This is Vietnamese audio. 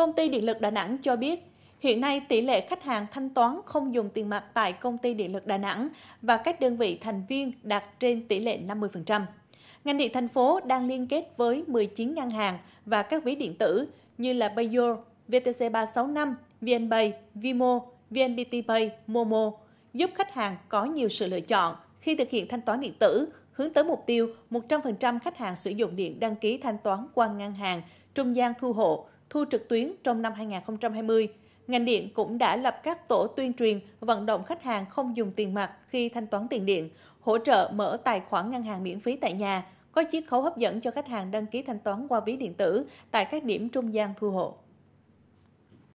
Công ty Điện lực Đà Nẵng cho biết, hiện nay tỷ lệ khách hàng thanh toán không dùng tiền mặt tại Công ty Điện lực Đà Nẵng và các đơn vị thành viên đạt trên tỷ lệ 50%. Ngành điện thành phố đang liên kết với 19 ngân hàng và các ví điện tử như là Payor, VTC365, VNPay, Vimo, VNPT Pay, Momo, giúp khách hàng có nhiều sự lựa chọn khi thực hiện thanh toán điện tử, hướng tới mục tiêu 100% khách hàng sử dụng điện đăng ký thanh toán qua ngân hàng, trung gian thu hộ, thu trực tuyến trong năm 2020. Ngành điện cũng đã lập các tổ tuyên truyền vận động khách hàng không dùng tiền mặt khi thanh toán tiền điện, hỗ trợ mở tài khoản ngân hàng miễn phí tại nhà, có chiết khấu hấp dẫn cho khách hàng đăng ký thanh toán qua ví điện tử tại các điểm trung gian thu hộ.